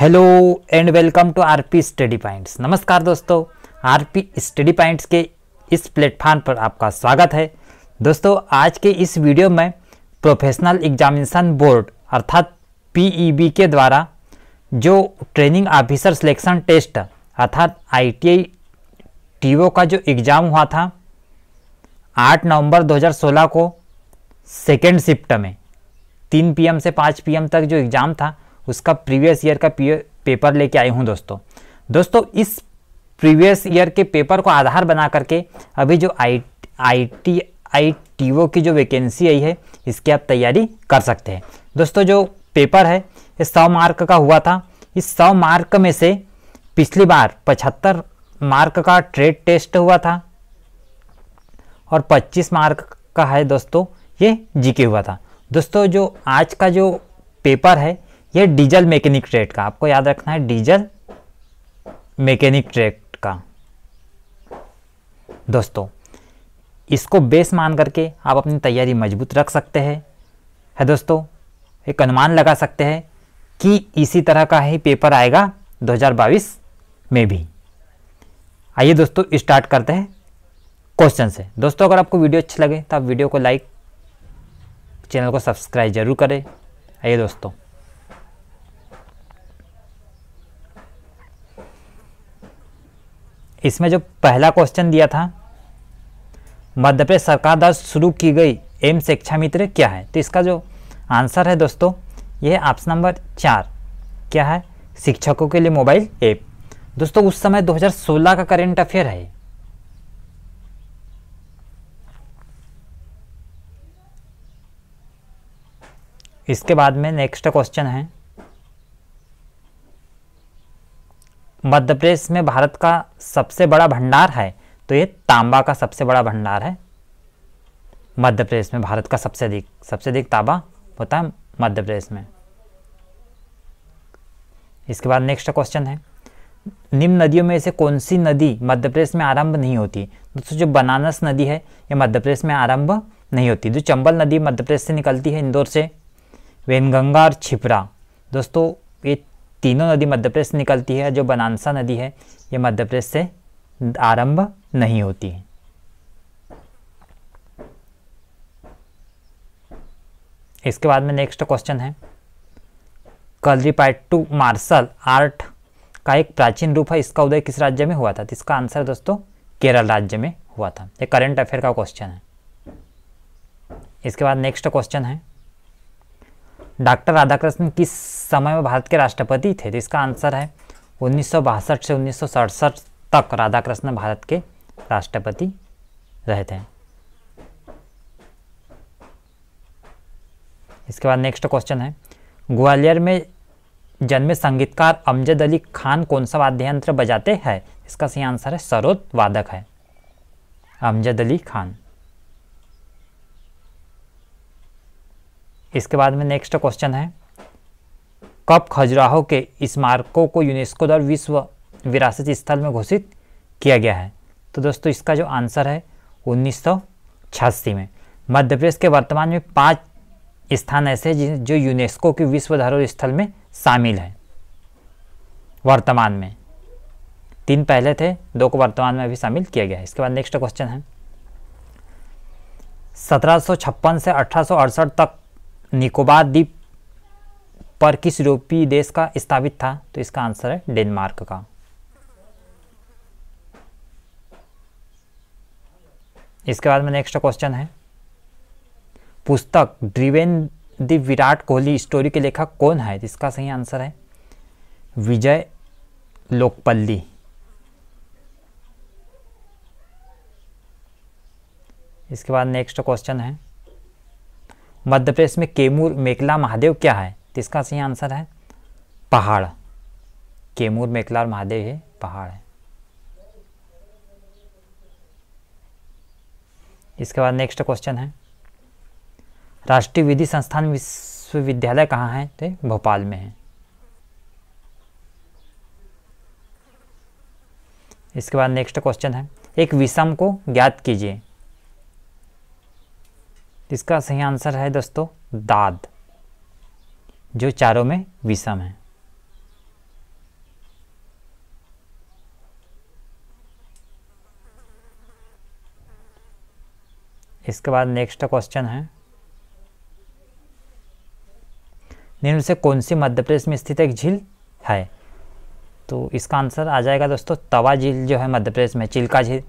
hello and welcome to RP study points नमस्कार दोस्तों RP study points के इस प्लेटफॉर्म पर आपका स्वागत है दोस्तों आज के इस वीडियो में प्रोफेशनल एग्जामिनेशन बोर्ड अर्थात पीईबी e के द्वारा जो ट्रेनिंग ऑफिसर सिलेक्शन टेस्ट अर्थात आईटीआई टीओ का जो एग्ज़ाम हुआ था 8 नवंबर 2016 को सेकेंड शिफ्ट में 3 पीएम से 5 पीएम तक जो एग्ज़ाम था उसका प्रीवियस ईयर का पेपर लेके आई हूँ दोस्तों दोस्तों इस प्रीवियस ईयर के पेपर को आधार बना करके अभी जो आई आई टी आई टी ओ की जो वैकेंसी आई है इसकी आप तैयारी कर सकते हैं दोस्तों जो पेपर है ये सौ मार्क का हुआ था इस सौ मार्क में से पिछली बार पचहत्तर मार्क का ट्रेड टेस्ट हुआ था और पच्चीस मार्क का है दोस्तों ये जीके हुआ था दोस्तों जो आज का जो पेपर है ये डीजल मैकेनिक ट्रेड का आपको याद रखना है डीजल मैकेनिक ट्रेड का दोस्तों इसको बेस मान करके आप अपनी तैयारी मजबूत रख सकते हैं है दोस्तों एक अनुमान लगा सकते हैं कि इसी तरह का ही पेपर आएगा 2022 में भी आइए दोस्तों स्टार्ट करते हैं क्वेश्चन से दोस्तों अगर आपको वीडियो अच्छी लगे तो आप वीडियो को लाइक चैनल को सब्सक्राइब जरूर करें आइए दोस्तों इसमें जो पहला क्वेश्चन दिया था मध्य प्रदेश सरकार द्वारा शुरू की गई एम शिक्षा मित्र क्या है तो इसका जो आंसर है दोस्तों ये ऑप्शन नंबर चार क्या है शिक्षकों के लिए मोबाइल ऐप दोस्तों उस समय 2016 का करेंट अफेयर है इसके बाद में नेक्स्ट क्वेश्चन है मध्य प्रदेश में भारत का सबसे बड़ा भंडार है तो ये तांबा का सबसे बड़ा भंडार है मध्य प्रदेश में भारत का सबसे अधिक सबसे अधिक तांबा होता है मध्य प्रदेश में इसके बाद नेक्स्ट क्वेश्चन है निम्न नदियों में से कौन सी नदी मध्य प्रदेश में आरंभ नहीं होती दोस्तों जो बनानस नदी है ये मध्य प्रदेश में आरंभ नहीं होती जो चंबल नदी मध्य प्रदेश से निकलती है इंदौर से वेनगंगा और छिपरा दोस्तों तीनों नदी मध्य प्रदेश से निकलती है जो बनानसा नदी है ये मध्य प्रदेश से आरंभ नहीं होती है इसके बाद में नेक्स्ट क्वेश्चन है कलरी पार्ट टू मार्शल आर्ट का एक प्राचीन रूप है इसका उदय किस राज्य में हुआ था तो इसका आंसर दोस्तों केरल राज्य में हुआ था ये करंट अफेयर का क्वेश्चन है इसके बाद नेक्स्ट क्वेश्चन है डॉक्टर राधाकृष्णन किस समय में भारत के राष्ट्रपति थे तो इसका आंसर है उन्नीस से उन्नीस तक राधाकृष्णन भारत के राष्ट्रपति रहे थे इसके बाद नेक्स्ट क्वेश्चन है ग्वालियर में जन्मे संगीतकार अमजद अली खान कौन सा वाद्य यंत्र बजाते हैं इसका सही आंसर है सरोद वादक है अमजद अली खान इसके बाद में नेक्स्ट क्वेश्चन है कब खजुराहो के स्मारकों को यूनेस्को द्वारा विश्व विरासत स्थल में घोषित किया गया है तो दोस्तों इसका जो आंसर है उन्नीस में मध्य प्रदेश के वर्तमान में पाँच स्थान ऐसे हैं जो यूनेस्को के विश्व धरोहर स्थल में शामिल हैं वर्तमान में तीन पहले थे दो को वर्तमान में अभी शामिल किया गया है इसके बाद नेक्स्ट क्वेश्चन है सत्रह से अठारह तक निकोबार द्वीप पर किस यूरोपीय देश का स्थापित था तो इसका आंसर है डेनमार्क का इसके बाद में नेक्स्ट क्वेश्चन है पुस्तक driven the Virat Kohli story के लेखक कौन है इसका सही आंसर है विजय लोकपल्ली इसके बाद नेक्स्ट क्वेश्चन है मध्य प्रदेश में केमूर मेकला महादेव क्या है तो इसका सही आंसर है पहाड़ केमूर मेकला महादेव है पहाड़ है इसके बाद नेक्स्ट क्वेश्चन है राष्ट्रीय विधि संस्थान विश्वविद्यालय कहाँ है तो भोपाल में है इसके बाद नेक्स्ट क्वेश्चन है एक विषम को ज्ञात कीजिए इसका सही आंसर है दोस्तों दाद जो चारों में विषम है इसके बाद नेक्स्ट क्वेश्चन है निम्न से कौन सी मध्य प्रदेश में स्थित एक झील है तो इसका आंसर आ जाएगा दोस्तों तवा झील जो है मध्य प्रदेश में चिल्का झील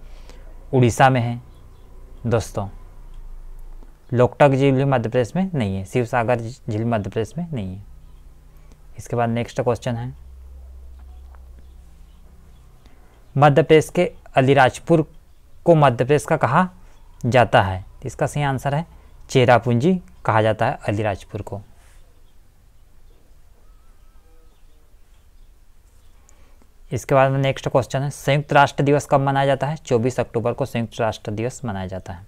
उड़ीसा में है दोस्तों लोकटक झील मध्य प्रदेश में नहीं है शिव सागर झील मध्य प्रदेश में नहीं है इसके बाद नेक्स्ट क्वेश्चन है मध्य प्रदेश के अलीराजपुर को मध्य प्रदेश का कहा जाता है इसका सही आंसर है चेरापूंजी कहा जाता है अलीराजपुर को इसके बाद में नेक्स्ट क्वेश्चन है संयुक्त राष्ट्र दिवस कब मनाया जाता है 24 अक्टूबर को संयुक्त राष्ट्र दिवस मनाया जाता है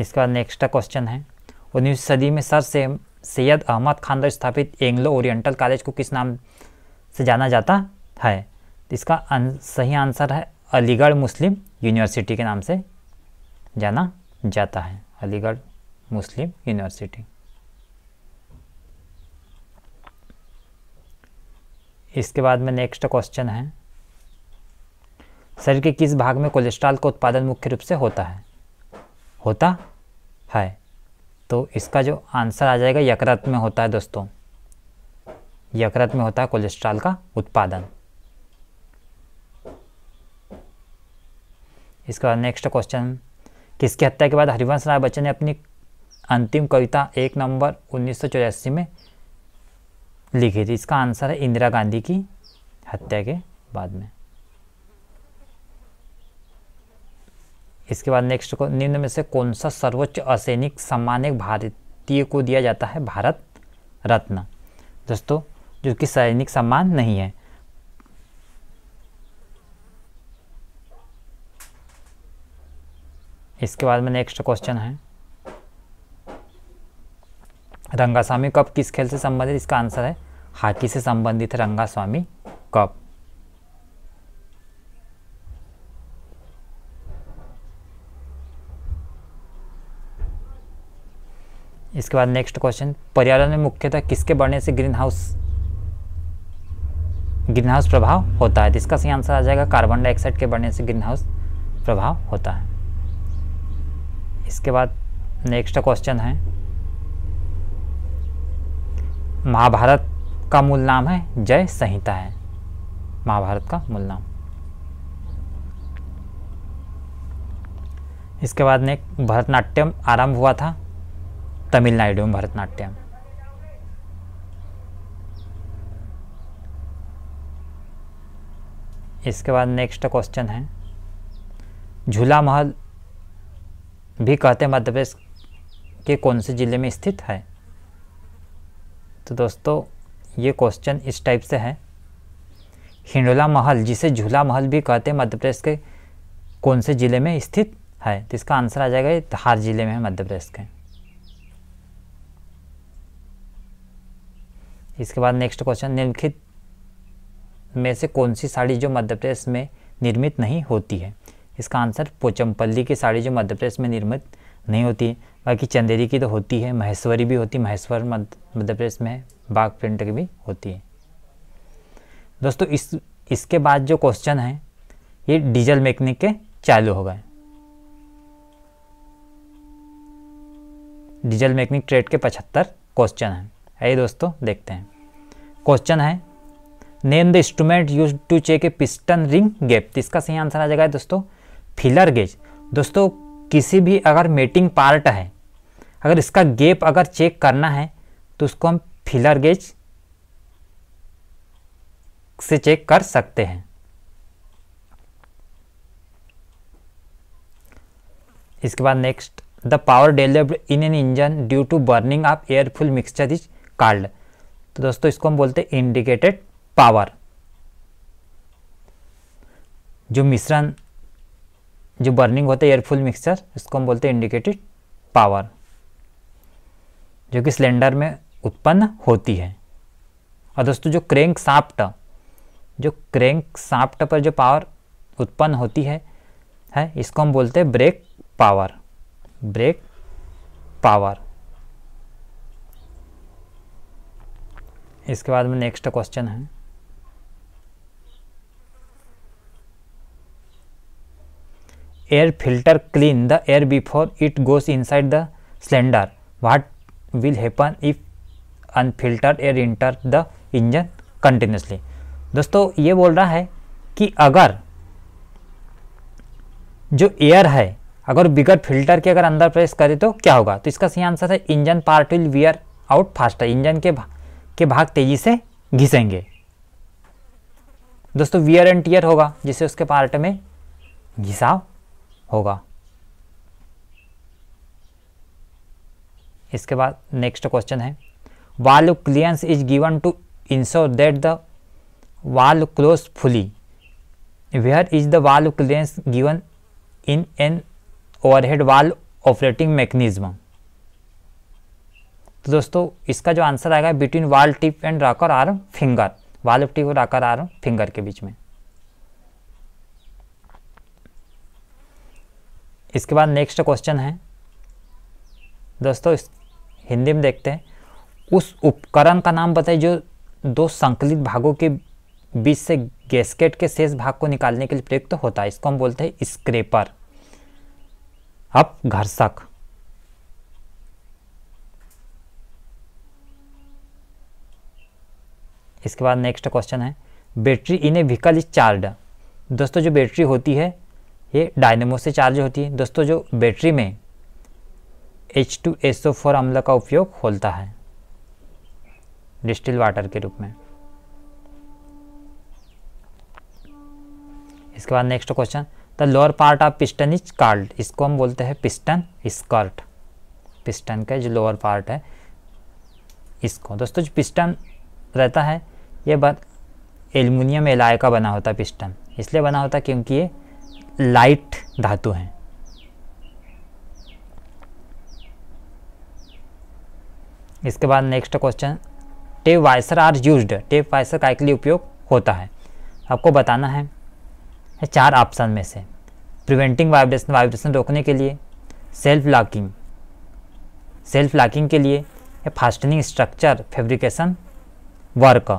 इसके बाद नेक्स्ट क्वेश्चन है उन्नीसवीं सदी में सर से सैयद अहमद खान द्वारा स्थापित एंग्लो ओरिएंटल कॉलेज को किस नाम से जाना जाता है इसका अन, सही आंसर है अलीगढ़ मुस्लिम यूनिवर्सिटी के नाम से जाना जाता है अलीगढ़ मुस्लिम यूनिवर्सिटी इसके बाद में नेक्स्ट क्वेश्चन है शरीर के किस भाग में कोलेस्ट्रॉल का उत्पादन मुख्य रूप से होता है होता है तो इसका जो आंसर आ जाएगा यकृत में होता है दोस्तों यकृत में होता है कोलेस्ट्रॉल का उत्पादन इसके बाद नेक्स्ट क्वेश्चन किसकी हत्या के बाद हरिवंश राय बच्चन ने अपनी अंतिम कविता एक नवंबर उन्नीस में लिखी थी इसका आंसर है इंदिरा गांधी की हत्या के बाद में इसके बाद नेक्स्ट को निम्न में से कौन सा सर्वोच्च असैनिक सम्मान एक भारतीय को दिया जाता है भारत रत्न दोस्तों जो कि सैनिक सम्मान नहीं है इसके बाद में नेक्स्ट क्वेश्चन है रंगास्वामी कप किस खेल से संबंधित इसका आंसर है हॉकी से संबंधित रंगा रंगास्वामी कप इसके बाद नेक्स्ट क्वेश्चन पर्यावरण में मुख्यतः किसके बढ़ने से ग्रीन हाउस ग्रीन हाउस प्रभाव होता है इसका सही आंसर आ जाएगा कार्बन डाइऑक्साइड के बढ़ने से ग्रीन हाउस प्रभाव होता है इसके बाद नेक्स्ट क्वेश्चन है महाभारत का मूल नाम है जय संहिता है महाभारत का मूल नाम इसके बाद ने भरतनाट्यम आरंभ हुआ था तमिलनाडु में भरतनाट्यम इसके बाद नेक्स्ट क्वेश्चन है झूला महल भी कहते हैं मध्य प्रदेश के कौन से ज़िले में स्थित है तो दोस्तों ये क्वेश्चन इस टाइप से है हिंडोला महल जिसे झूला महल भी कहते हैं मध्य प्रदेश के कौन से ज़िले में स्थित है तो इसका आंसर आ जाएगा धार ज़िले में है मध्य प्रदेश के इसके बाद नेक्स्ट क्वेश्चन निम्नलिखित में से कौन सी साड़ी जो मध्य प्रदेश में निर्मित नहीं होती है इसका आंसर पोचमपल्ली की साड़ी जो मध्य प्रदेश में निर्मित नहीं होती है बाकी चंदेरी की तो होती है महेश्वरी भी होती है महेश्वर मध्य प्रदेश में है बाघ प्रिंट की भी होती है दोस्तों इस इसके बाद जो क्वेश्चन है ये डीजल मैकेनिक के चालू हो गए डीजल मैकेनिक ट्रेड के पचहत्तर क्वेश्चन हैं आइए दोस्तों देखते हैं क्वेश्चन है name the instrument use to check a piston ring gap इसका सही आंसर आ जाएगा दोस्तों फिलर गेज दोस्तों किसी भी अगर मेटिंग पार्ट है अगर इसका गेप अगर चेक करना है तो उसको हम फिलर गेज से चेक कर सकते हैं इसके बाद next the power developed in an engine due to burning of air fuel mixture is called तो दोस्तों इसको हम बोलते हैं इंडिकेटेड पावर जो मिश्रण जो बर्निंग होता है एयरफुल मिक्सचर इसको हम बोलते हैं इंडिकेटेड पावर जो कि सिलेंडर में उत्पन्न होती है और दोस्तों जो क्रेंक साफ्ट जो क्रेंक साफ्ट पर जो पावर उत्पन्न होती है है इसको हम बोलते हैं ब्रेक पावर ब्रेक पावर इसके बाद में नेक्स्ट क्वेश्चन है air filter clean the air before it goes inside the cylinder what will happen if unfiltered air enter the engine continuously दोस्तों ये बोल रहा है कि अगर जो एयर है अगर बिगर फिल्टर के अगर अंदर प्रेस करें तो क्या होगा तो इसका सही आंसर है engine part will wear out faster engine के के भाग तेज़ी से घिसेंगे दोस्तों वियर एंड टीयर होगा जिससे उसके पार्ट में घिसाव होगा इसके बाद नेक्स्ट क्वेश्चन है valve clearance is given to ensure that the valve close fully where is the valve clearance given in an overhead valve operating mechanism तो दोस्तों इसका जो आंसर आएगा between valve tip and rocker arm finger valve tip और rocker arm finger के बीच में इसके बाद नेक्स्ट क्वेश्चन है दोस्तों इस हिंदी में देखते हैं उस उपकरण का नाम बताइए जो दो संकलित भागों के बीच से गैसकेट के शेष भाग को निकालने के लिए प्रयुक्त तो होता है इसको हम बोलते हैं स्क्रेपर अब घर्षक इसके बाद नेक्स्ट क्वेश्चन है battery in a vehicle is charge दोस्तों जो बैटरी होती है ये डायनेमो से चार्ज होती है दोस्तों जो बैटरी में H two S O four अम्ल का उपयोग होता है डिस्टिल वाटर के रूप में इसके बाद next question the lower part of piston is called इसको हम बोलते हैं पिस्टन स्कर्ट पिस्टन का जो लोअर पार्ट है इसको दोस्तों जो पिस्टन रहता है ये बात एल्युमिनियम एलाय का बना होता है पिस्टन इसलिए बना होता है क्योंकि ये लाइट धातु हैं इसके बाद next question tap visor are used tap visor का के लिए उपयोग होता है आपको बताना है चार ऑप्शन में से प्रिवेंटिंग वाइब्रेशन वाइब्रेशन रोकने के लिए सेल्फ लॉकिंग सेल्फ लॉकिंग के लिए फास्टनिंग स्ट्रक्चर फेब्रिकेशन वर्क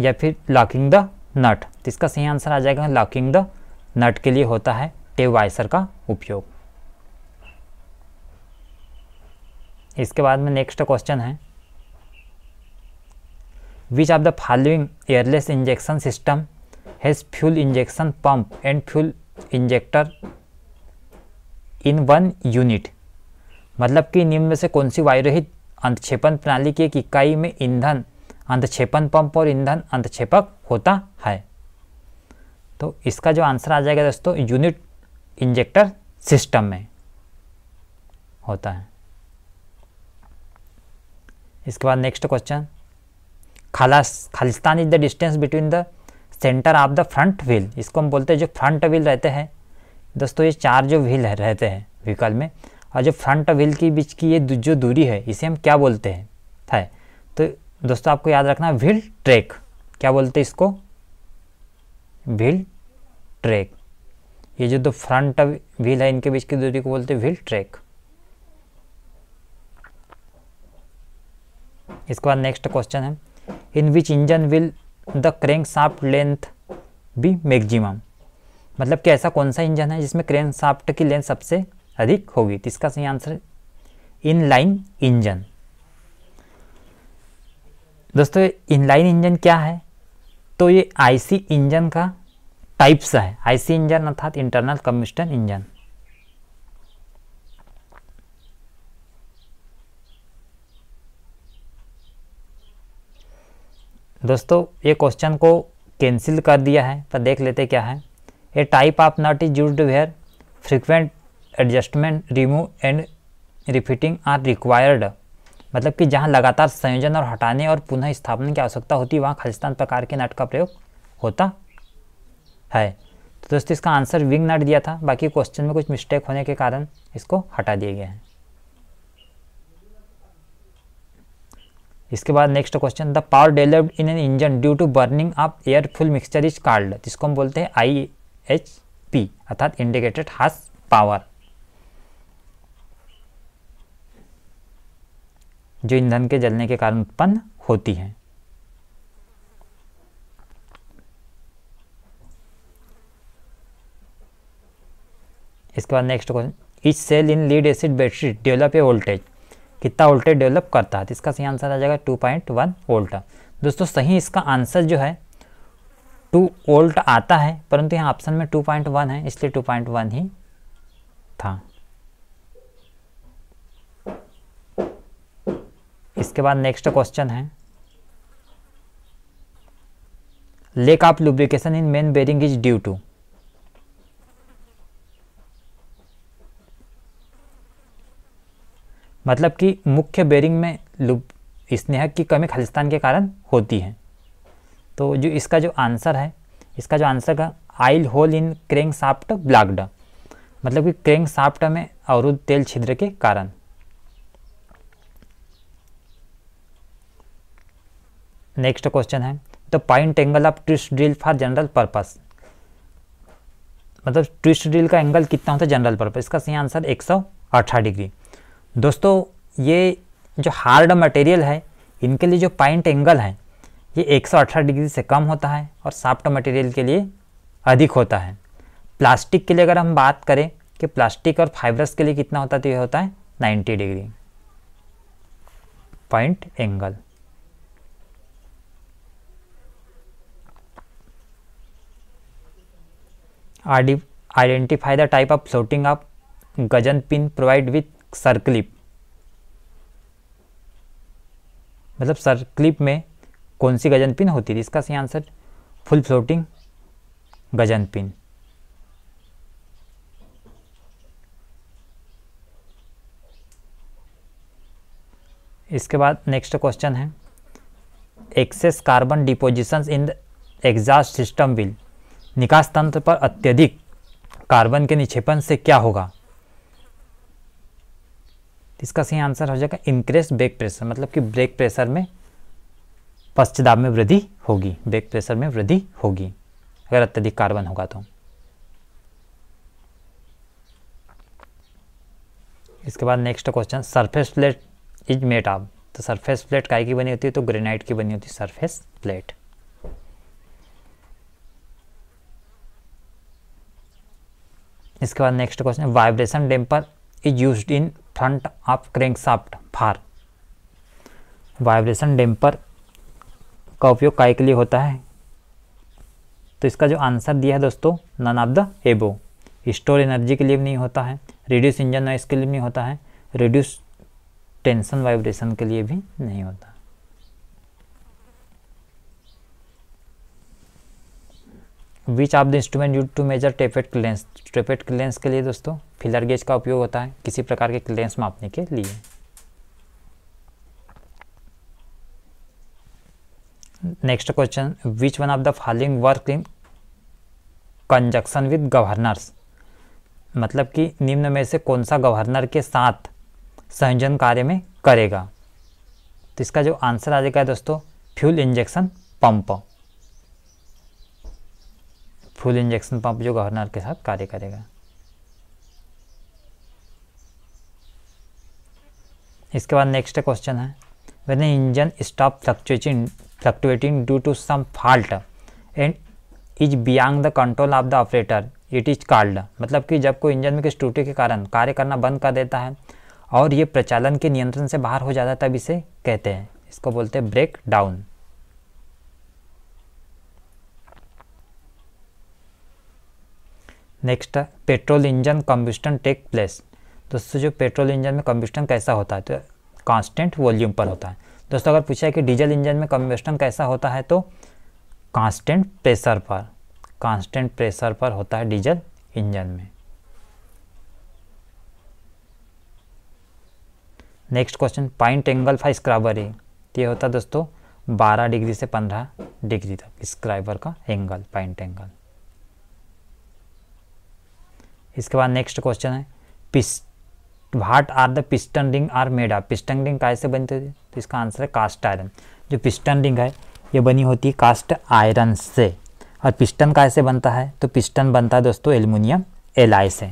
या फिर लॉकिंग द नट तो इसका सही आंसर आ जाएगा लॉकिंग द नट के लिए होता है टेव वाइसर का उपयोग इसके बाद में नेक्स्ट क्वेश्चन है which of the following airless injection system has fuel injection pump and fuel injector in one unit मतलब कि निम्न में से कौन सी वायुरहित अंतक्षेपण प्रणाली की एक इकाई में ईंधन अंतक्षेपण पंप और ईंधन अंतक्षेपक होता है तो इसका जो आंसर आ जाएगा दोस्तों यूनिट इंजेक्टर सिस्टम में होता है इसके बाद नेक्स्ट क्वेश्चन खालास खालिस्तान is the distance between the centre of the front wheel इसको हम बोलते हैं जो फ्रंट व्हील रहते हैं दोस्तों ये चार जो व्हील है, रहते हैं व्हीकल में और जो फ्रंट व्हील के बीच की ये जो दूरी है इसे हम क्या बोलते हैं था तो दोस्तों आपको याद रखना व्हील ट्रैक क्या बोलते हैं इसको व्हील ट्रैक ये जो दो फ्रंट व्हील है इनके बीच की दूरी को बोलते हैं व्हील ट्रैक इसके बाद नेक्स्ट क्वेश्चन है in which engine will the crankshaft length be maximum मतलब कि ऐसा कौन सा इंजन है जिसमें क्रेंक साफ्ट की लेंथ सबसे अधिक होगी तो इसका सही आंसर इन लाइन इंजन दोस्तों इनलाइन इंजन क्या है तो ये आईसी इंजन का टाइप सा है आईसी इंजन अर्थात इंटरनल कम्बस्टन इंजन दोस्तों ये क्वेश्चन को कैंसिल कर दिया है पर देख लेते क्या है a type of nut is used where frequent adjustment remove and refitting are required मतलब कि जहाँ लगातार संयोजन और हटाने और पुनः स्थापना की आवश्यकता होती है वहाँ खालिस्तान प्रकार के नट का प्रयोग होता है तो दोस्तों इसका आंसर विंग नट दिया था बाकी क्वेश्चन में कुछ मिस्टेक होने के कारण इसको हटा दिया गया है इसके बाद next question the power developed in an engine due to burning of air fuel mixture is called जिसको हम बोलते हैं आई एच पी अर्थात इंडिकेटेड हास पावर जो ईंधन के जलने के कारण उत्पन्न होती हैं इसके बाद next question each cell in lead acid battery develop a voltage कितना वोल्टेज डेवलप करता है तो इसका सही आंसर आ जाएगा टू पॉइंट वन वोल्ट दोस्तों सही इसका आंसर जो है टू वोल्ट आता है परंतु यहाँ ऑप्शन में टू पॉइंट वन है इसलिए टू पॉइंट वन ही था इसके बाद नेक्स्ट क्वेश्चन है lack of lubrication in main bearing is due to मतलब कि मुख्य बेरिंग में लुब स्नेह की कमी खालिस्तान के कारण होती है तो जो इसका जो आंसर है इसका जो आंसर का oil hole in crankshaft blocked मतलब कि क्रेंग साफ्ट में अवरुद्ध तेल छिद्र के कारण नेक्स्ट क्वेश्चन है the point angle of twist drill for general purpose मतलब ट्विस्ट ड्रिल का एंगल कितना होता है जनरल पर्पस इसका सही आंसर एक सौ अठारह डिग्री दोस्तों ये जो हार्ड मटेरियल है इनके लिए जो पाइंट एंगल है ये एक सौ अठारह डिग्री से कम होता है और सॉफ्ट मटेरियल के लिए अधिक होता है प्लास्टिक के लिए अगर हम बात करें कि प्लास्टिक और फाइबरस के लिए कितना होता है तो ये होता है 90 degree point angle identify the type of floating up gudgeon pin provide with circlip मतलब सरक्लिप में कौन सी गजन पिन होती थी इसका सही answer full floating gudgeon pin इसके बाद नेक्स्ट क्वेश्चन है excess carbon depositions in the exhaust system will निकास तंत्र पर अत्यधिक कार्बन के निक्षेपण से क्या होगा इसका सही आंसर हो जाएगा इंक्रेस ब्रेक प्रेशर मतलब कि ब्रेक प्रेशर में पश्चिदाब में वृद्धि होगी ब्रेक प्रेशर में वृद्धि होगी अगर अत्यधिक कार्बन होगा तो इसके बाद next question surface plate is made of तो सरफेस प्लेट काय की बनी होती है तो ग्रेनाइट की बनी होती है सरफेस प्लेट इसके बाद next question vibration damper is use in front of shaft for vibration damper का उपयोग काय के लिए होता है तो इसका जो आंसर दिया है दोस्तों none of the above store energy के लिए भी नहीं होता है रिड्यूस इंजन नॉइस के लिए भी नहीं होता है रिड्यूस टेंशन वाइब्रेशन के लिए भी नहीं होता which of the instrument use to measure tappet clearance tappet clearance के लिए दोस्तों फिलर गेज का उपयोग होता है किसी प्रकार के क्लेंस मापने के लिए next question which one of the following work in conjunction with governors मतलब कि निम्न में से कौन सा गवर्नर के साथ संयोजन कार्य में करेगा तो इसका जो आंसर आ जाएगा दोस्तों fuel injection pump fuel injection pump जो गवर्नर के साथ कार्य करेगा इसके बाद नेक्स्ट क्वेश्चन है when engine stop fluctuating fluctuating due to some fault and is beyond the control of the operator it is called मतलब कि जब कोई इंजन में किसी टूटे के कारण कार्य करना बंद कर देता है और ये प्रचालन के नियंत्रण से बाहर हो जाता है तब इसे कहते हैं इसको बोलते हैं breakdown next petrol engine combustion take place दोस्तों जो पेट्रोल इंजन में कम्बिस्टन कैसा होता है तो कांस्टेंट वॉल्यूम पर होता है दोस्तों अगर पूछा है कि डीजल इंजन में कम्बिस्टन कैसा होता है तो कांस्टेंट प्रेशर पर कांस्टेंट प्रेशर पर होता है डीजल इंजन में next question point angle for स्क्राइबरी ये होता है दोस्तों 12 डिग्री से 15 डिग्री तक स्क्राइबर का एंगल पॉइंट एंगल इसके बाद नेक्स्ट क्वेश्चन है पिस what are the piston ring are made of piston ring कैसे बनते थे तो इसका आंसर है कास्ट आयरन जो पिस्टन रिंग है ये बनी होती है कास्ट आयरन से और पिस्टन कैसे बनता है तो पिस्टन बनता है दोस्तों एल्यूमिनियम एलाई से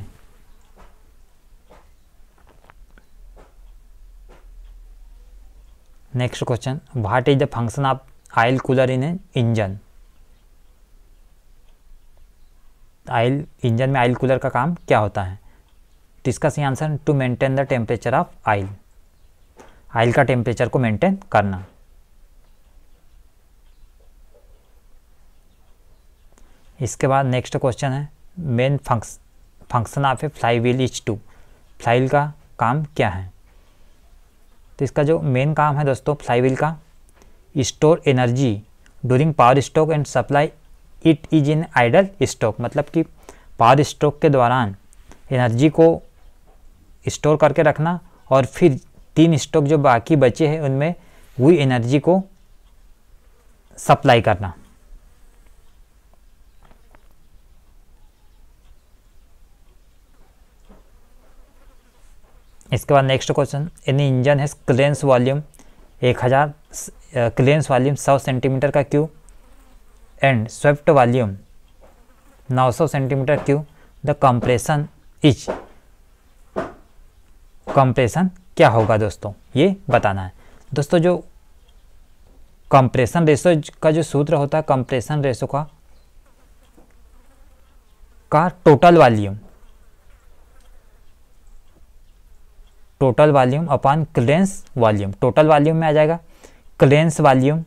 next question what is the function of oil cooler in an engine oil engine में आयल कूलर का काम क्या होता है तो इसका सही answer to maintain the temperature of oil oil का टेम्परेचर को मेंटेन करना इसके बाद नेक्स्ट क्वेश्चन है मेन फंक्स function of a flywheel is to fly का काम क्या है तो इसका जो मेन काम है दोस्तों फ्लाई व्हील का store energy during power stroke and supply it is in idle stroke मतलब कि पावर स्ट्रोक के दौरान एनर्जी को स्टोर करके रखना और फिर तीन स्टॉक जो बाकी बचे हैं उनमें वही एनर्जी को सप्लाई करना इसके बाद नेक्स्ट क्वेश्चन यानी इंजन है क्लेंस वॉल्यूम एक हज़ार क्लेंस वॉल्यूम सौ सेंटीमीटर का cube and swept volume 900 centimetre cube the compression इच कंप्रेशन क्या होगा दोस्तों ये बताना है दोस्तों जो कंप्रेशन रेशो का जो सूत्र होता है कंप्रेशन रेशो का का total volume total volume upon clearance volume total volume में आ जाएगा clearance volume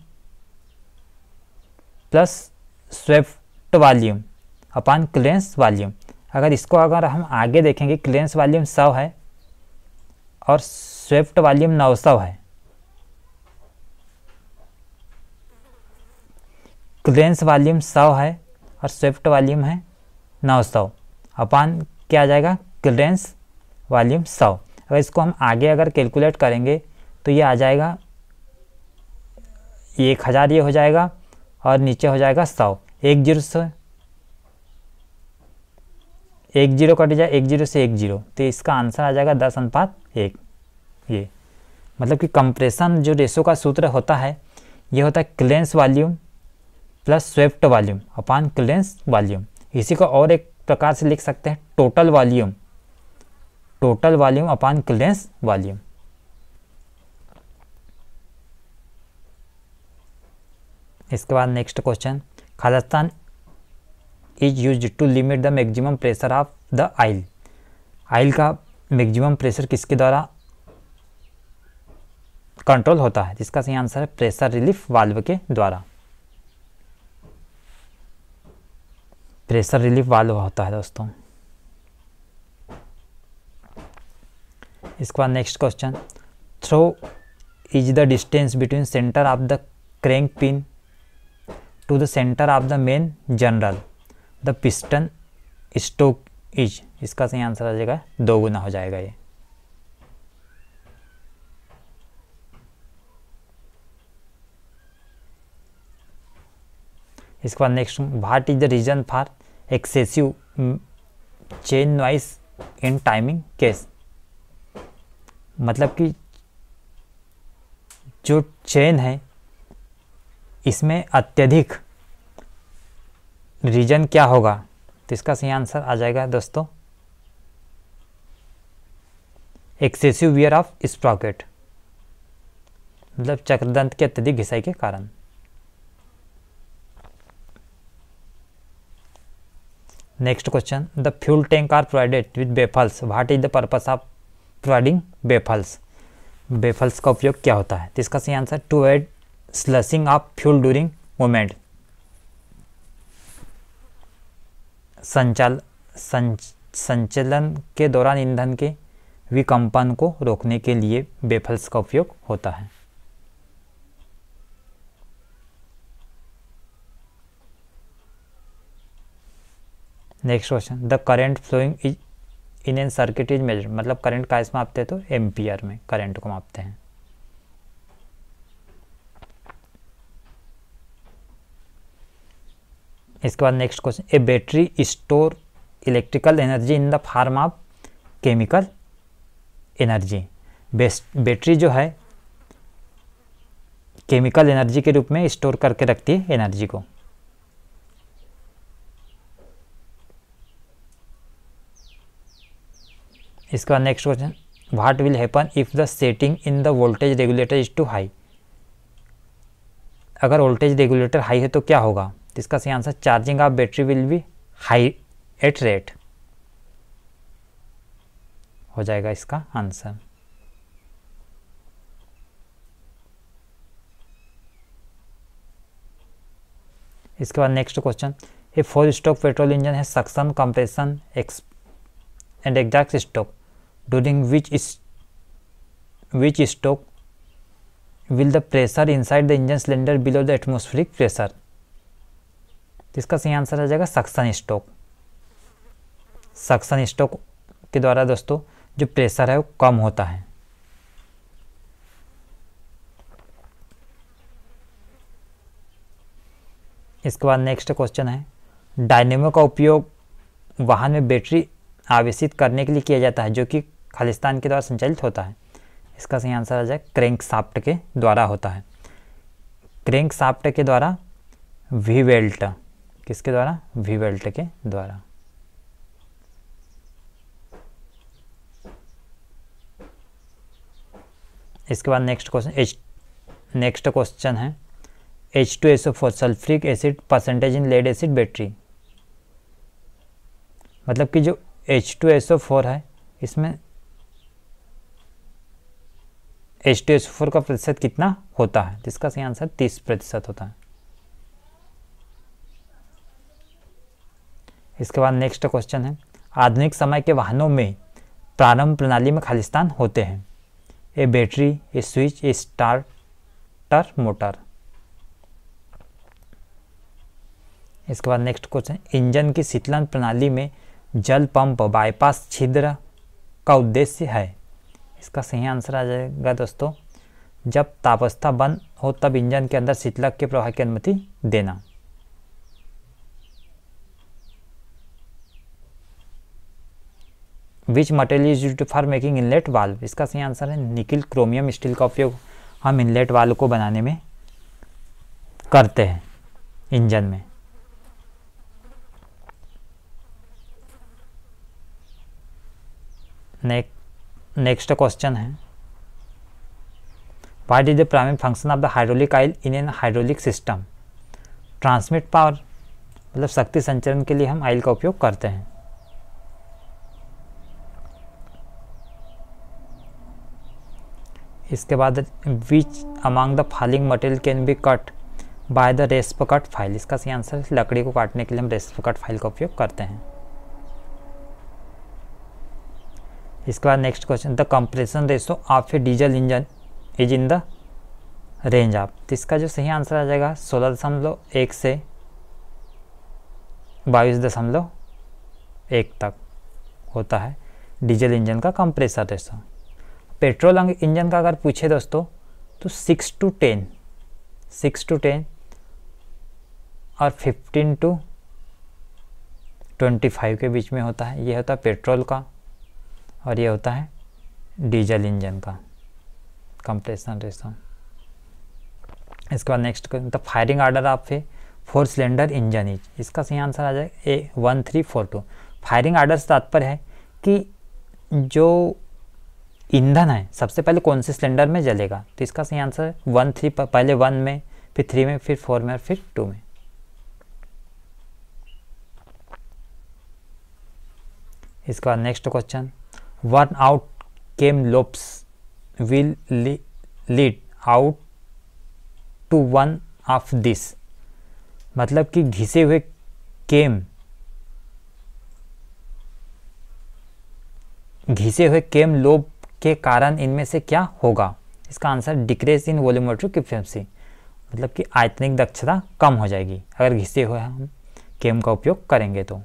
plus swept volume upon clearance volume अगर इसको अगर हम आगे देखेंगे क्लेंस वॉल्यूम सौ है और स्वेप्ट वॉल्यूम नौ सौ है क्लेंस वॉल्यूम सौ है और स्वेप्ट वॉल्यूम है नौ सौ अपान क्या आ जाएगा क्लेंस वॉल्यूम सौ अगर इसको हम आगे अगर कैलकुलेट करेंगे तो ये आ जाएगा एक हज़ार ये हो जाएगा और नीचे हो जाएगा सौ एक जीरो से एक जीरो कट जाए एक जीरो से एक जीरो तो इसका आंसर आ जाएगा दस अनुपात एक ये मतलब कि कंप्रेशन जो रेशो का सूत्र होता है ये होता है clearance volume plus swept volume upon clearance volume इसी को और एक प्रकार से लिख सकते हैं total volume total volume upon clearance volume इसके बाद नेक्स्ट क्वेश्चन खालिस्तान is use to limit the maximum pressure of the oil oil का मैक्सिमम प्रेशर किसके द्वारा कंट्रोल होता है जिसका सही आंसर है प्रेशर रिलीफ वाल्व के द्वारा प्रेशर रिलीफ वाल्व होता है दोस्तों इसके बाद next question throw is the distance between centre of the crank pin to the centre of the main journal the piston stroke is इसका सही आंसर आ जाएगा दो गुना हो जाएगा ये इसके बाद next what is the reason for excessive chain noise in timing case मतलब कि जो चेन है इसमें अत्यधिक रीजन क्या होगा तो इसका सही आंसर आ जाएगा दोस्तों एक्सेसिव वियर ऑफ स्प्रॉकेट मतलब चक्रदंत के अत्यधिक घिसाई के कारण next question the fuel tank are provided with baffles what is the purpose of providing baffles baffles का उपयोग क्या होता है तो इसका सही answer to aid slushing of fuel during movement संचाल संच, संचलन के दौरान ईंधन के विकम्पन को रोकने के लिए बेफल्स का उपयोग होता है next question the current flowing is in an circuit is measure मतलब करंट का इसमें मापते हैं तो एम्पियर में करंट को मापते हैं इसके बाद next question a battery store electrical energy in the form of chemical energy battery जो है केमिकल एनर्जी के रूप में स्टोर करके रखती है एनर्जी को इसके बाद next question what will happen if the setting in the voltage regulator is too high अगर वोल्टेज रेगुलेटर हाई है तो क्या होगा तो इसका सही answer charging of battery will be high at rate हो जाएगा इसका आंसर इसके बाद नेक्स्ट क्वेश्चन ये फोर स्ट्रोक पेट्रोल इंजन है suction compression ex and exhaust stroke during which is which stroke will the pressure inside the engine cylinder below the atmospheric pressure तो इसका सही आंसर आ जाएगा सक्सन स्ट्रोक सक्सन स्ट्रोक के द्वारा दोस्तों जो प्रेशर है वो कम होता है इसके बाद नेक्स्ट क्वेश्चन है डायनेमो का उपयोग वाहन में बैटरी आवेशित करने के लिए किया जाता है जो कि खालिस्तान के द्वारा संचालित होता है इसका सही आंसर आ जाए क्रेंक साफ्ट के द्वारा होता है क्रेंक साफ्ट के द्वारा वी वेल्ट किसके द्वारा वी बेल्ट के द्वारा इसके बाद next question H next question है H two S O four sulphuric acid percentage in lead acid battery मतलब कि जो H two S O four है इसमें एच टू एस फोर का प्रतिशत कितना होता है जिसका सही आंसर तीस प्रतिशत होता है इसके बाद नेक्स्ट क्वेश्चन है आधुनिक समय के वाहनों में प्रारंभ प्रणाली में खालिस्तान होते हैं a battery a switch a starter motor इसके बाद नेक्स्ट क्वेश्चन इंजन की शीतलन प्रणाली में जल पंप बाईपास छिद्र का उद्देश्य है इसका सही आंसर आ जाएगा दोस्तों जब तापस्था बंद हो तब इंजन के अंदर शीतलक के प्रवाह की अनुमति देना which material is use for making inlet valve इसका सही आंसर है निकिल क्रोमियम स्टील का उपयोग हम इनलेट वाल्व को बनाने में करते हैं इंजन में नेक्स्ट क्वेश्चन है what is the primary function of the hydraulic oil in an hydraulic system transmit power मतलब शक्ति संचरण के लिए हम आयल का उपयोग करते हैं इसके बाद which among the following material can be cut by the rasp cut file इसका सही आंसर लकड़ी को काटने के लिए हम रेस्प कट फाइल का उपयोग करते हैं इसके बाद next question the compression ratio of a diesel engine is in the range of तो इसका जो सही आंसर आ जाएगा सोलह दशमलव एक से बाईस दशमलव एक तक होता है डीजल इंजन का कंप्रेसर रेसो पेट्रोल इंजन का अगर पूछे दोस्तों तो six to ten six to ten और फिफ्टीन टू ट्वेंटी फाइव के बीच में होता है ये होता है पेट्रोल का और ये होता है डीजल इंजन का कंप्रेशन रेशो इसके बाद नेक्स्ट द फायरिंग आर्डर आप फिर फोर सिलेंडर इंजन इज इसका सही आंसर आ जाएगा A one three four two firing order से तात्पर्य है कि जो ईंधन है सबसे पहले कौन से सिलेंडर में जलेगा तो इसका सही आंसर है वन थ्री पहले वन में फिर थ्री में फिर फोर में और फिर टू में इसके बाद next question worn out cam lobes will lead out to one of this मतलब कि घिसे हुए केम घिसे हुए केम लोप के कारण इनमें से क्या होगा इसका answer decrease in volumetric efficiency मतलब कि आयतनिक दक्षता कम हो जाएगी अगर घिसे हुए हम केम का उपयोग करेंगे तो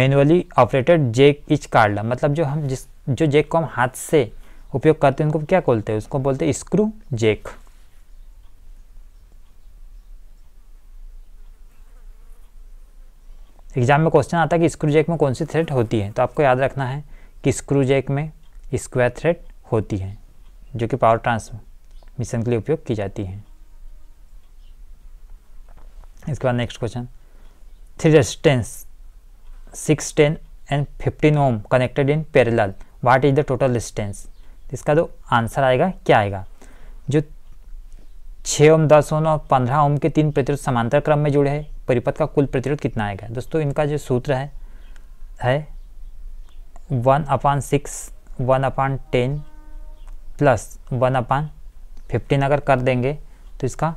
manually operated jack is called मतलब जो हम जिस जो जेक को हम हाथ से उपयोग करते हैं उनको क्या बोलते हैं उसको बोलते हैं स्क्रू जेक एग्जाम में क्वेश्चन आता है कि स्क्रू जैक में कौन सी थ्रेड होती है तो आपको याद रखना है कि स्क्रू जैक में स्क्वायर थ्रेड होती है जो कि पावर ट्रांसमिशन के लिए उपयोग की जाती है इसके बाद next question three resistance six ten and fifteen ohm connected in parallel what is the total resistance इसका जो आंसर आएगा क्या आएगा जो छः ओम दस ओम और पंद्रह ओम के तीन प्रतिरोध समांतर क्रम में जुड़े हैं परिपथ का कुल प्रतिरोध कितना आएगा दोस्तों इनका जो सूत्र है है one upon six one upon ten plus one upon fifteen अगर कर देंगे तो इसका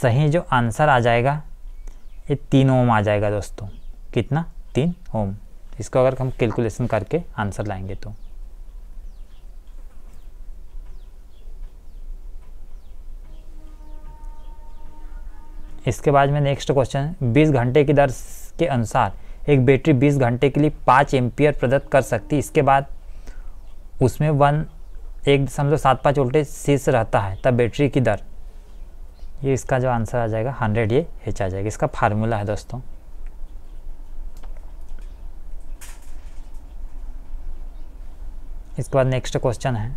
सही जो आंसर आ जाएगा ये तीन ओम आ जाएगा दोस्तों कितना तीन ओम इसको अगर हम कैलकुलेशन करके आंसर लाएंगे तो इसके बाद में नेक्स्ट क्वेश्चन बीस घंटे की दर के अनुसार एक बैटरी बीस घंटे के लिए पाँच एम्पियर प्रदत्त कर सकती इसके बाद उसमें वन एक दशमलव सात पाँच वोल्टेज शीर्ष रहता है तब बैटरी की दर ये इसका जो आंसर आ जाएगा हंड्रेड ये एच आ जाएगा इसका फार्मूला है दोस्तों इसके बाद नेक्स्ट क्वेश्चन है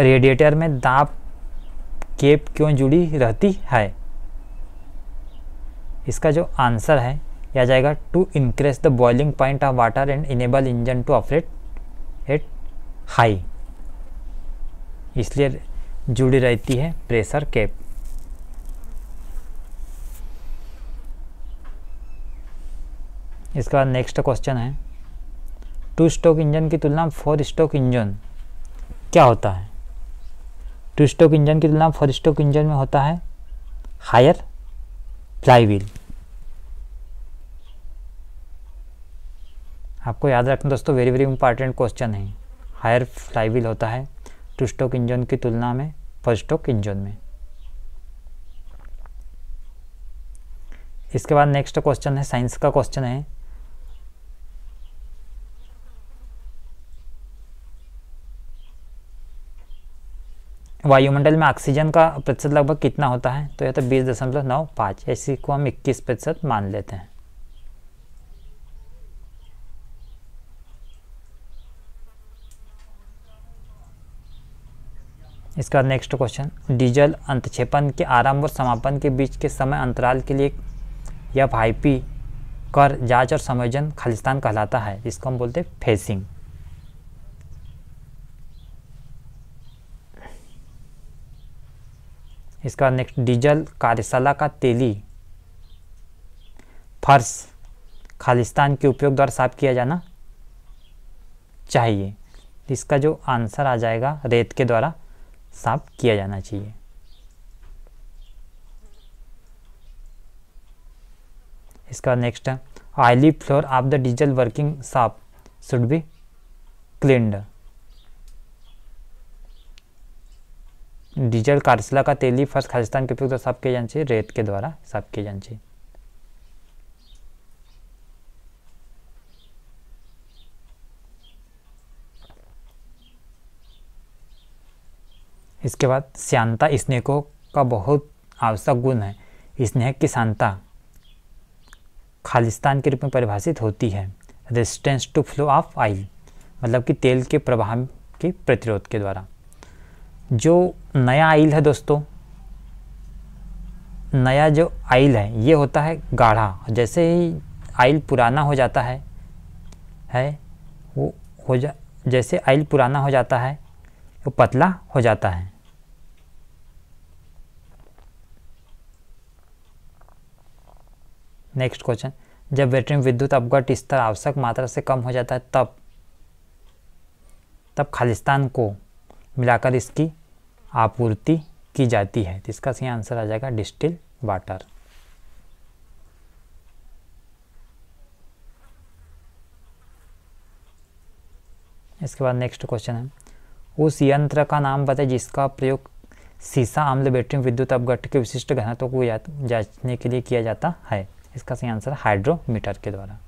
रेडिएटर में दाब केप क्यों जुड़ी रहती है इसका जो आंसर है यह जाएगा to increase the boiling point of water and enable engine to operate at high इसलिए जुड़ी रहती है प्रेशर कैप इसके बाद नेक्स्ट क्वेश्चन है टू स्टोक इंजन की तुलना फोर स्टोक इंजन क्या होता है टू स्टोक इंजन की तुलना फोर स्टोक इंजन में होता है हायर फ्लाई व्हील आपको याद रखना दोस्तों वेरी वेरी इंपॉर्टेंट क्वेश्चन है हायर फ्लाई व्हील होता है टू स्टोक इंजन की तुलना में फोर स्टोक इंजन में इसके बाद नेक्स्ट क्वेश्चन है साइंस का क्वेश्चन है वायुमंडल में ऑक्सीजन का प्रतिशत लगभग कितना होता है तो यह तो बीस दशमलव नौ पाँच इसी को हम इक्कीस प्रतिशत मान लेते हैं इसका नेक्स्ट क्वेश्चन डीजल अंतक्षेपण के आरंभ और समापन के बीच के समय अंतराल के लिए यह भाईपी कर जांच और संयोजन खालिस्तान कहलाता है जिसको हम बोलते हैं फेसिंग इसका नेक्स्ट डीजल कार्यशाला का तेली फर्श खालिस्तान के उपयोग द्वारा साफ किया जाना चाहिए इसका जो आंसर आ जाएगा रेत के द्वारा साफ किया जाना चाहिए इसका नेक्स्ट है oily floor of the diesel working साफ शुड बी क्लीनड डीजल कार्सिला का तेली फर्स्ट खालिस्तान के उपयुक्त तो साफ किए जाने रेत के द्वारा साफ किए जाने इसके बाद श्यांता स्नेहों का बहुत आवश्यक गुण है स्नेह की शांता खालिस्तान के रूप में परिभाषित होती है resistance to flow of oil मतलब कि तेल के प्रवाह के प्रतिरोध के द्वारा जो नया आइल है दोस्तों नया जो आइल है ये होता है गाढ़ा जैसे ही आइल पुराना हो जाता है है वो हो जा जैसे आइल पुराना हो जाता है वो पतला हो जाता है नेक्स्ट क्वेश्चन जब बैटरी में विद्युत अवगट स्तर आवश्यक मात्रा से कम हो जाता है तब तब खालिस्तान को मिलाकर इसकी आपूर्ति की जाती है इसका सही आंसर आ जाएगा डिस्टिल वाटर इसके बाद नेक्स्ट क्वेश्चन है उस यंत्र का नाम बताए जिसका प्रयोग सीसा आम्ल बैटरी विद्युत अपघट के विशिष्ट घनत्व को जांचने के लिए किया जाता है इसका सही आंसर हाइड्रोमीटर के द्वारा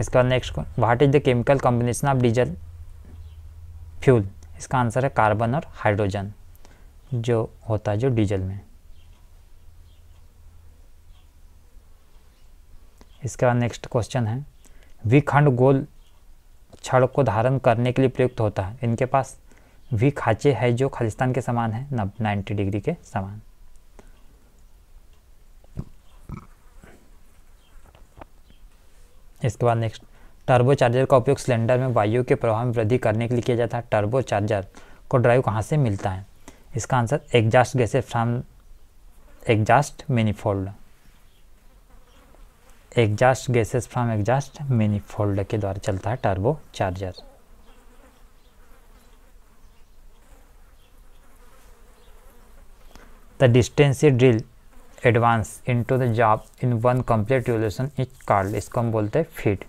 इसके बाद next what is the chemical combination of diesel fuel इसका आंसर है कार्बन और हाइड्रोजन जो होता है जो डीजल में इसके बाद नेक्स्ट क्वेश्चन है विखंड गोल छड़ को धारण करने के लिए प्रयुक्त होता है इनके पास वी खाँचे है जो खालिस्तान के समान है नाइन्टी डिग्री के समान इसके बाद नेक्स्ट टर्बो चार्जर का उपयोग सिलेंडर में वायु के प्रवाह में वृद्धि करने के लिए किया जाता है टर्बो चार्जर को ड्राइव कहाँ से मिलता है इसका answer exhaust gases from exhaust manifold exhaust gases from exhaust manifold के द्वारा चलता है turbocharger the distance drill into the job in one complete revolution is called इसको हम बोलते हैं फीड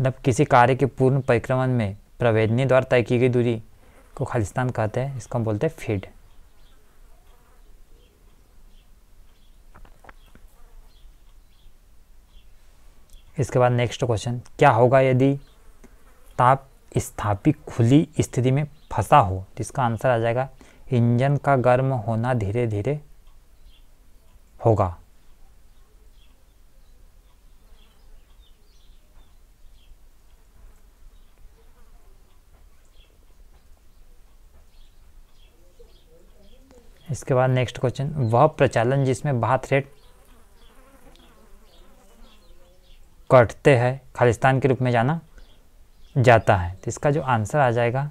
मतलब किसी कार्य के पूर्ण परिक्रमण में प्रवेदनी द्वारा तय की गई दूरी को खालिस्तान कहते हैं इसको हम बोलते हैं फीड इसके बाद नेक्स्ट क्वेश्चन क्या होगा यदि ताप स्थापित खुली स्थिति में फंसा हो तो इसका आंसर आ जाएगा इंजन का गर्म होना धीरे धीरे होगा इसके बाद नेक्स्ट क्वेश्चन वह प्रचालन जिसमें बात रेट कटते हैं खालिस्तान के रूप में जाना जाता है तो इसका जो आंसर आ जाएगा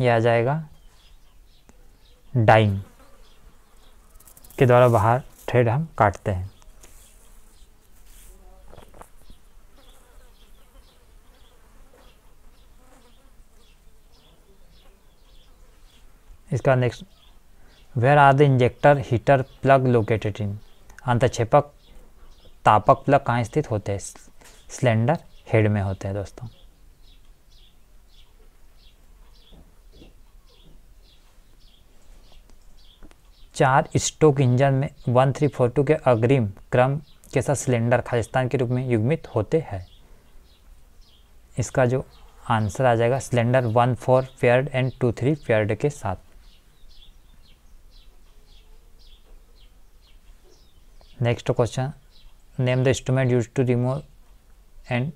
यह आ जाएगा डाइंग के द्वारा बाहर थ्रेड हम काटते हैं इसका next where are the injector heater plug located in अंतक्षेपक तापक प्लग कहाँ स्थित होते हैं सिलेंडर हेड में होते हैं दोस्तों चार स्टोक इंजन में वन थ्री फोर टू के अग्रिम क्रम के साथ सिलेंडर खालिस्तान के रूप में युग्मित होते हैं इसका जो आंसर आ जाएगा cylinder one four paired and two three paired के साथ next question name the instrument use to remove and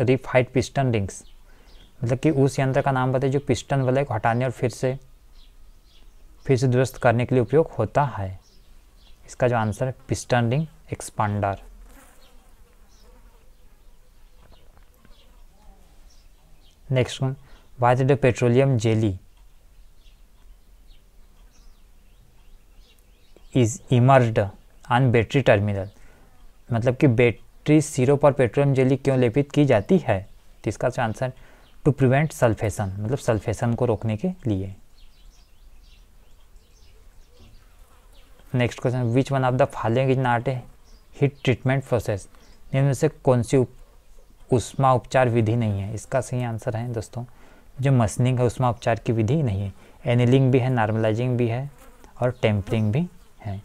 refit piston rings मतलब कि उस यंत्र का नाम बताए जो पिस्टन वाले को हटाने और फिर से फिर से दुरुस्त करने के लिए उपयोग होता है इसका जो आंसर है piston ring expander next one why is the petroleum jelly is emerged on battery terminal मतलब कि बैटरी सिरों पर पेट्रोलियम जेली क्यों लेपित की जाती है तो इसका आंसर टू प्रिवेंट सल्फेशन मतलब सल्फेशन को रोकने के लिए next question which one of the following is not a heat treatment process निम्न से कौन सी उष्मा उपचार विधि नहीं है इसका सही आंसर है दोस्तों जो मशीनिंग है उष्मा उपचार की विधि नहीं है एनिलिंग भी है नॉर्मलाइजिंग भी है और टेम्परिंग भी है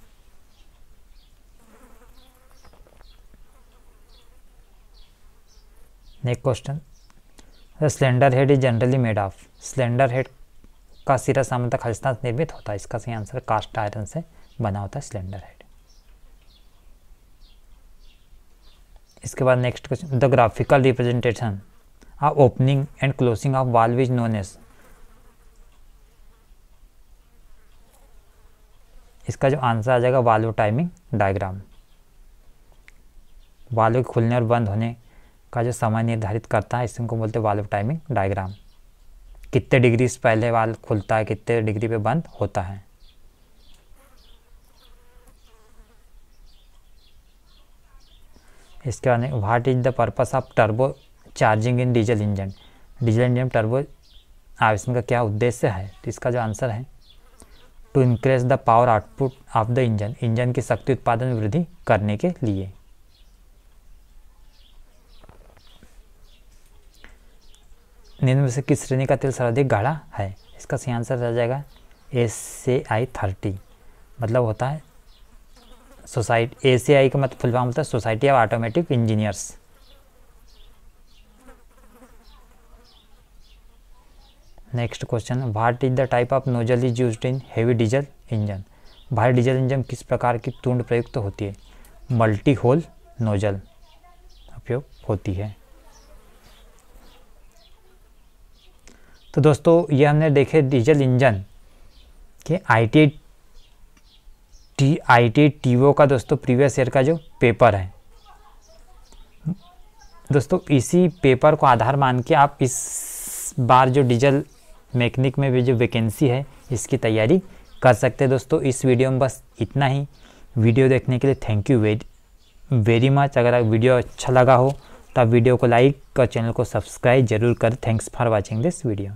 next question the cylinder head is generally made of cylinder head का सिरा सामान्यतः से निर्मित होता है इसका सही आंसर कास्ट आयरन से बना होता है सिलेंडर हेड इसके बाद next question the graphical representation आ opening and closing of valve is known as इसका जो आंसर आ जाएगा वाल्व टाइमिंग डायग्राम वाल्व के खुलने और बंद होने का जो समय निर्धारित करता है इसको बोलते हैं वाल्व टाइमिंग डायग्राम कितने डिग्री से पहले वाल्व खुलता है कितने डिग्री पे बंद होता है इसके बाद में what is the purpose of turbocharging in diesel engine diesel engine turbo आविष्करण का क्या उद्देश्य है तो इसका जो आंसर है to increase the power output of the engine engine की शक्ति उत्पादन में वृद्धि करने के लिए निम्न में से किस श्रेणी का तेल सर्वाधिक गाढ़ा है इसका सही आंसर रह जाएगा एस से आई थर्टी मतलब होता है सोसाइटी ए सी आई का मतलब फुल फॉर्म होता है society of automatic engineers next question what is the type of nozzle is used in heavy diesel engine भारी डीजल इंजन किस प्रकार की तुंड प्रयुक्त तो होती है मल्टी होल नोजल उपयोग होती है तो दोस्तों ये हमने देखे डीजल इंजन के I T I T T O का दोस्तों प्रीवियस ईयर का जो पेपर है दोस्तों इसी पेपर को आधार मान के आप इस बार जो डीजल मैकेनिक में भी जो वैकेंसी है इसकी तैयारी कर सकते हैं दोस्तों इस वीडियो में बस इतना ही वीडियो देखने के लिए thank you very very much अगर वीडियो अच्छा लगा हो तो वीडियो को लाइक और चैनल को सब्सक्राइब जरूर करें thanks for watching this video